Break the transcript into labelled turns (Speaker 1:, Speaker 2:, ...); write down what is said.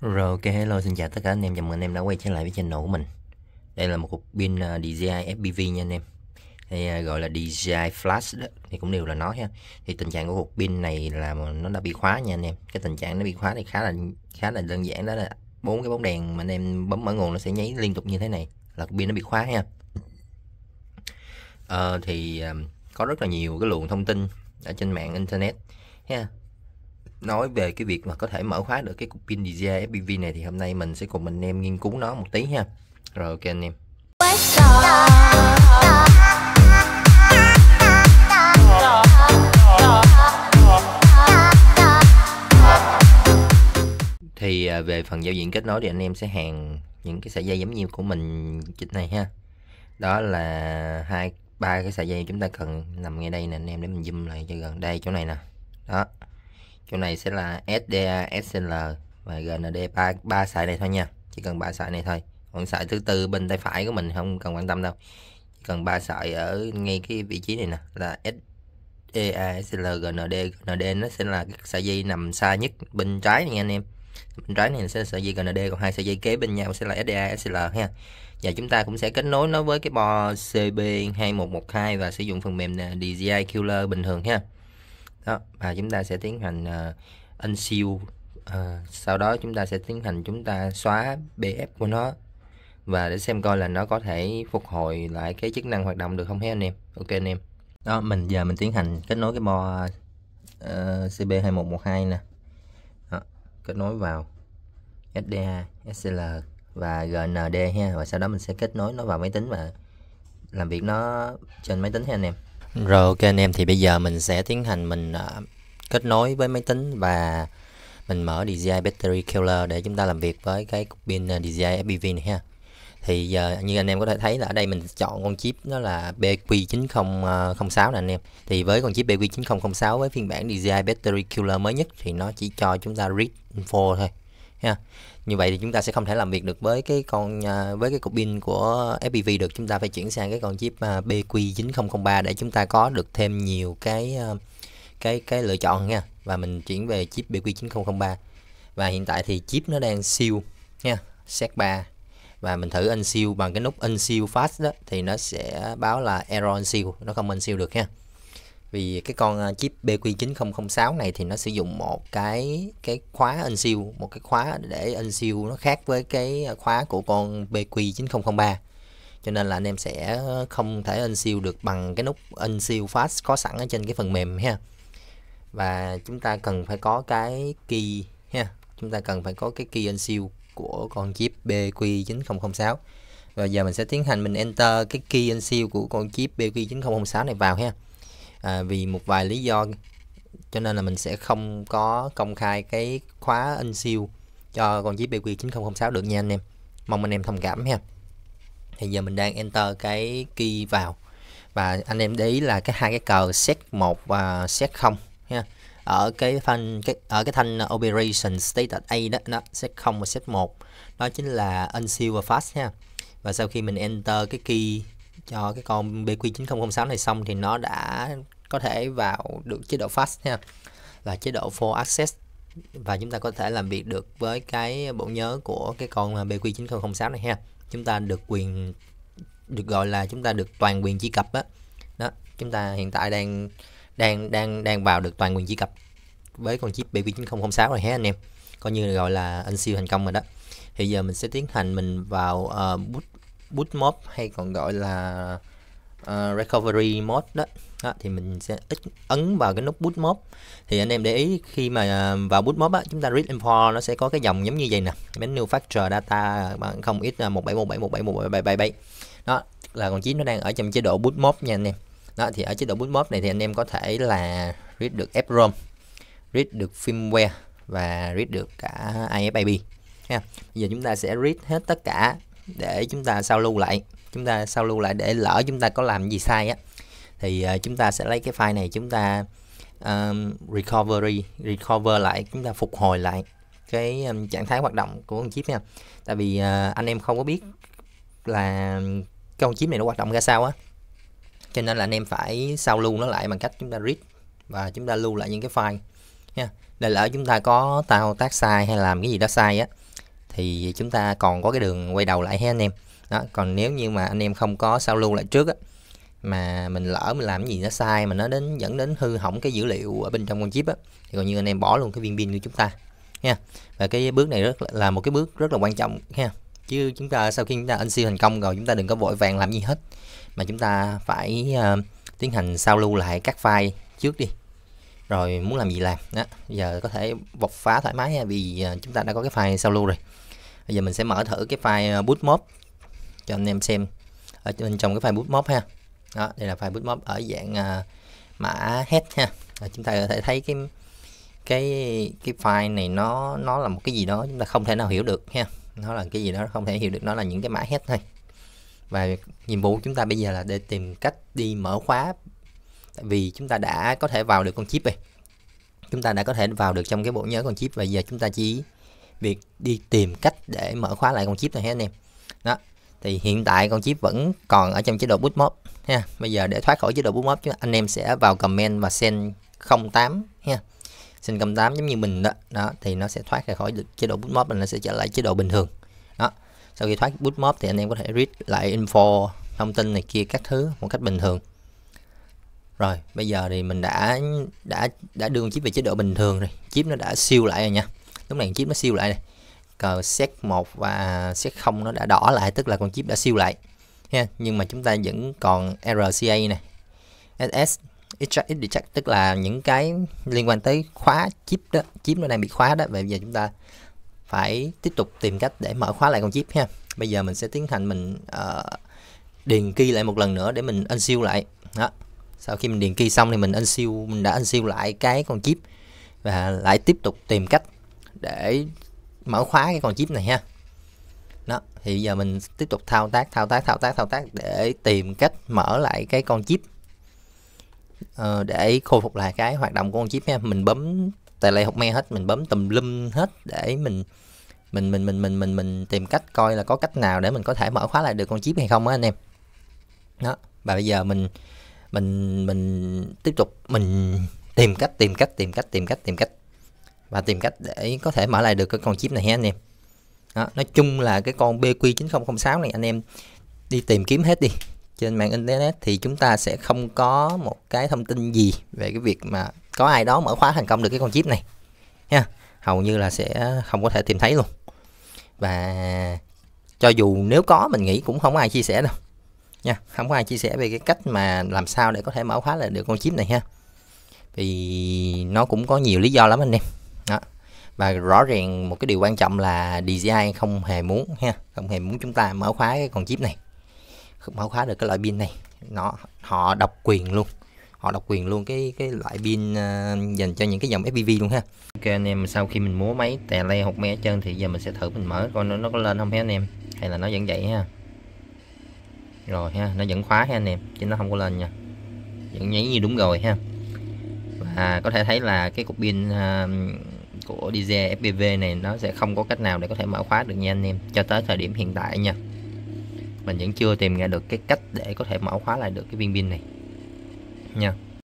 Speaker 1: Rồi, ok hello, xin chào tất cả anh em, chào mừng anh em đã quay trở lại với channel của mình Đây là một cục pin uh, DJI FPV nha anh em Hay uh, ờ, gọi là DJI Flash đó, thì cũng đều là nó ha Thì tình trạng của cục pin này là nó đã bị khóa nha anh em Cái tình trạng nó bị khóa thì khá là khá là đơn giản đó là bốn cái bóng đèn mà anh em bấm mở nguồn nó sẽ nháy liên tục như thế này Là cục pin nó bị khóa ha uh, Thì uh, có rất là nhiều cái luồng thông tin ở trên mạng internet ha nói về cái việc mà có thể mở khóa được cái cục pin DJI FPV này thì hôm nay mình sẽ cùng anh em nghiên cứu nó một tí ha rồi ok anh em thì à, về phần giao diện kết nối thì anh em sẽ hàn những cái sợi dây giống như của mình trên này ha đó là hai ba cái sợi dây chúng ta cần nằm ngay đây nè anh em để mình zoom lại cho gần đây chỗ này nè đó chỗ này sẽ là SDA SL và GND ba ba sợi này thôi nha chỉ cần ba sợi này thôi còn sợi thứ tư bên tay phải của mình không cần quan tâm đâu chỉ cần ba sợi ở ngay cái vị trí này nè là SDA EA SL GND GND nó sẽ là sợi dây nằm xa nhất bên trái nha anh em bên trái này sẽ là sợi dây GND còn hai sợi dây kế bên nhau sẽ là SDA SL ha và chúng ta cũng sẽ kết nối nó với cái bo CB2112 và sử dụng phần mềm à, DJI Killer bình thường ha đó và chúng ta sẽ tiến hành uh, in uh, sau đó chúng ta sẽ tiến hành chúng ta xóa bf của nó và để xem coi là nó có thể phục hồi lại cái chức năng hoạt động được không hết anh em ok anh em đó mình giờ mình tiến hành kết nối cái bo uh, ờ, CB2112 nè đó, kết nối vào SDA SCL và GND ha và sau đó mình sẽ kết nối nó vào máy tính và làm việc nó trên máy tính ha anh em rồi ok anh em thì bây giờ mình sẽ tiến hành mình uh, kết nối với máy tính và mình mở DJI Battery Killer để chúng ta làm việc với cái cục pin à, DJI FPV này ha. Thì giờ uh, như anh em có thể thấy là ở đây mình chọn con chip nó là BQ9006 à, nè anh em. Thì với con chip BQ9006 với phiên bản DJI Battery Killer mới nhất thì nó chỉ cho chúng ta read info thôi ha như vậy thì chúng ta sẽ không thể làm việc được với cái con à, với cái cục pin của FPV được chúng ta phải chuyển sang cái con chip à, BQ9003 để chúng ta có được thêm nhiều cái à, cái cái lựa chọn nha và mình chuyển về chip BQ9003 và hiện tại thì chip nó đang siêu nha set 3 và mình thử siêu bằng cái nút siêu fast đó thì nó sẽ báo là error siêu nó không siêu được ha vì cái con à, chip BQ9006 này thì nó sử dụng một cái cái khóa unseal một cái khóa để unseal nó khác với cái khóa của con BQ9003 cho nên là anh em sẽ không thể unseal được bằng cái nút unseal fast có sẵn ở trên cái phần mềm ha và chúng ta cần phải có cái key ha chúng ta cần phải có cái key unseal của con chip BQ9006 và giờ mình sẽ tiến hành mình enter cái key unseal của con chip BQ9006 này vào ha à, vì một vài lý do cho nên là mình sẽ không có công khai cái khóa in siêu cho con chiếc BQ9006 được nha anh em mong anh em thông cảm ha thì giờ mình đang enter cái key vào và anh em để ý là cái hai cái cờ set 1 và set 0 ha ở cái thanh cái ở cái thanh operation status A đó nó set 0 và set 1 đó chính là unseal và fast ha và sau khi mình enter cái key cho cái con BQ9006 này xong thì nó đã có thể vào được chế độ fast nha là chế độ full access và chúng ta có thể làm việc được với cái bộ nhớ của cái con BQ9006 này ha chúng ta được quyền được gọi là chúng ta được toàn quyền truy cập đó. đó chúng ta hiện tại đang đang đang đang vào được toàn quyền truy cập với con chip BQ9006 này ha anh em coi như là gọi là anh siêu thành công rồi đó thì giờ mình sẽ tiến hành mình vào uh, boot boot mode hay còn gọi là uh, recovery mode đó. đó thì mình sẽ ấn vào cái nút boot mode thì anh em để ý khi mà vào boot mode á, chúng ta read info nó sẽ có cái dòng giống như vậy nè menu factor data bằng 0x một bảy một bảy một bảy một bảy bảy bảy đó là còn chín nó đang ở trong chế độ boot mode nha anh em đó thì ở chế độ boot mode này thì anh em có thể là read được app rom read được firmware và read được cả IFIB ha. Bây giờ chúng ta sẽ read hết tất cả để chúng ta sao lưu lại chúng ta sao lưu lại để lỡ chúng ta có làm gì sai á thì uh, chúng ta sẽ lấy cái file này chúng ta um, recovery recover lại chúng ta phục hồi lại cái um, trạng thái hoạt động của con chip nha tại vì uh, anh em không có biết là cái con chip này nó hoạt động ra sao á cho nên là anh em phải sao lưu nó lại bằng cách chúng ta read và chúng ta lưu lại những cái file nha để lỡ chúng ta có thao tác sai hay làm cái gì đó sai á thì chúng ta còn có cái đường quay đầu lại ha anh em đó còn nếu như mà anh em không có sao lưu lại trước á, mà mình lỡ mình làm gì nó sai mà nó đến dẫn đến hư hỏng cái dữ liệu ở bên trong con chip á thì còn như anh em bỏ luôn cái viên pin của chúng ta nha và cái bước này rất là, là một cái bước rất là quan trọng ha chứ chúng ta sau khi chúng ta in siêu thành công rồi chúng ta đừng có vội vàng làm gì hết mà chúng ta phải uh, tiến hành sao lưu lại các file trước đi rồi muốn làm gì làm đó giờ có thể bộc phá thoải mái ha, vì ờ, chúng ta đã có cái file sao lưu rồi bây giờ mình sẽ mở thử cái file ờ, bootmap cho anh em xem ở bên trong cái file bootmap ha đó đây là file bootmap ở dạng uh, mã head ha rồi chúng ta có thể thấy cái cái cái file này nó nó là một cái gì đó chúng ta không thể nào hiểu được ha nó là cái gì đó không thể hiểu được nó là những cái mã head thôi và nhiệm vụ của chúng ta bây giờ là để tìm cách đi mở khóa tại vì chúng ta đã có thể vào được con chip rồi chúng ta đã có thể vào được trong cái bộ nhớ con chip và giờ chúng ta chỉ việc đi tìm cách để mở khóa lại con chip này hết anh em đó thì hiện tại con chip vẫn còn ở trong chế độ boot mode ha bây giờ để thoát khỏi chế độ boot mode chứ anh em sẽ vào comment và send 08 ha send 08 giống như mình đó đó thì nó sẽ thoát ra khỏi được chế độ boot mode và nó sẽ trở lại chế độ bình thường đó sau khi thoát boot mode thì anh em có thể read lại info thông tin này kia các thứ một cách bình thường rồi bây giờ thì mình đã đã đã đưa con chip về chế độ bình thường rồi chip nó đã siêu lại rồi nha lúc này chip nó siêu lại này cờ set 1 và set 0 nó đã đỏ lại tức là con chip đã siêu lại ha nhưng mà chúng ta vẫn còn RCA này SS extract detect tức là những cái liên quan tới khóa chip đó chip nó đang bị khóa đó vậy bây giờ chúng ta phải tiếp tục tìm cách để mở khóa lại con chip ha bây giờ mình sẽ tiến hành mình uh, điền key lại một lần nữa để mình siêu lại đó sau khi mình điền key xong thì mình siêu mình đã siêu lại cái con chip và lại tiếp tục tìm cách để mở khóa cái con chip này ha đó thì giờ mình tiếp tục thao tác thao tác thao tác thao tác để tìm cách mở lại cái con chip ờ, để khôi phục lại cái hoạt động của con chip ha mình bấm tài lệ học me hết mình bấm tùm lum hết để mình mình mình mình mình mình mình tìm cách coi là có cách nào để mình có thể mở khóa lại được con chip hay không á anh em đó và bây giờ mình mình mình tiếp tục mình tìm cách tìm cách tìm cách tìm cách tìm cách và tìm cách để có thể mở lại được cái con chip này ha anh em đó, nói chung là cái con BQ9006 này anh em đi tìm kiếm hết đi trên mạng internet thì chúng ta sẽ không có một cái thông tin gì về cái việc mà có ai đó mở khóa thành công được cái con chip này ha hầu như là sẽ không có thể tìm thấy luôn và cho dù nếu có mình nghĩ cũng không ai chia sẻ đâu nha không có ai chia sẻ về cái cách mà làm sao để có thể mở khóa lại được con chip này ha vì nó cũng có nhiều lý do lắm anh em đó và rõ ràng một cái điều quan trọng là DJI không hề muốn ha không hề muốn chúng ta mở khóa cái con chip này không mở khóa được cái loại pin này nó họ độc quyền luôn họ độc quyền luôn cái cái loại pin uh, dành cho những cái dòng FPV luôn ha ok anh em sau khi mình múa máy tè le hột mé hết thì giờ mình sẽ thử mình mở coi nó nó có lên không ha anh em hay là nó vẫn vậy ha rồi ha nó vẫn khóa ha anh em chứ nó không có lên nha vẫn nháy như đúng rồi ha và có thể thấy là cái cục pin uh, của DJ FPV này nó sẽ không có cách nào để có thể mở khóa được nha anh em cho tới thời điểm hiện tại nha mình vẫn chưa tìm ra được cái cách để có thể mở khóa lại được cái viên pin này nha